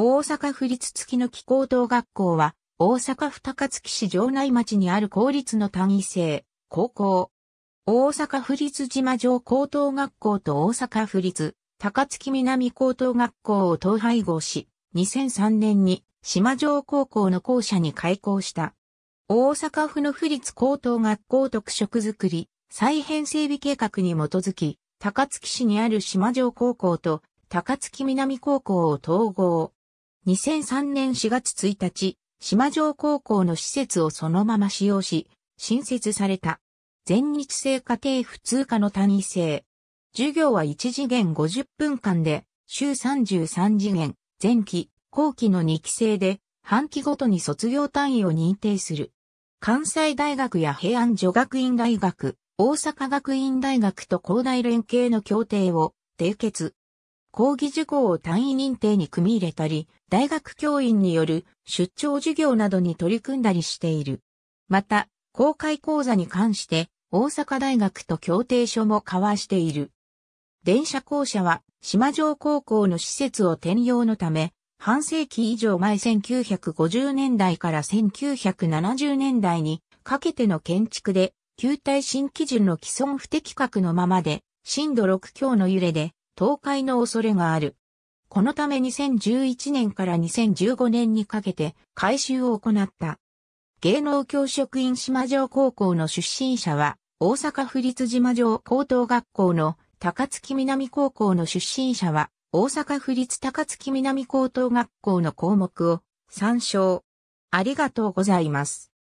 大阪府立月の気高等学校は、大阪府高槻市城内町にある公立の単位制、高校。大阪府立島城高等学校と大阪府立高槻南高等学校を統廃合し、2003年に島城高校の校舎に開校した。大阪府の府立高等学校特色づくり、再編整備計画に基づき、高槻市にある島城高校と高槻南高校を統合。2003年4月1日、島城高校の施設をそのまま使用し、新設された。全日制家庭普通科の単位制。授業は1次元50分間で、週33次元、前期、後期の2期生で、半期ごとに卒業単位を認定する。関西大学や平安女学院大学、大阪学院大学と高大連携の協定を締結。講義受講を単位認定に組み入れたり、大学教員による出張授業などに取り組んだりしている。また、公開講座に関して大阪大学と協定書も交わしている。電車校舎は島城高校の施設を転用のため、半世紀以上前1950年代から1970年代にかけての建築で、旧体新基準の既存不適格のままで、震度6強の揺れで、倒壊の恐れがある。このため2011年から2015年にかけて改修を行った。芸能教職員島城高校の出身者は、大阪府立島城高等学校の高槻南高校の出身者は、大阪府立高槻南高等学校の項目を参照。ありがとうございます。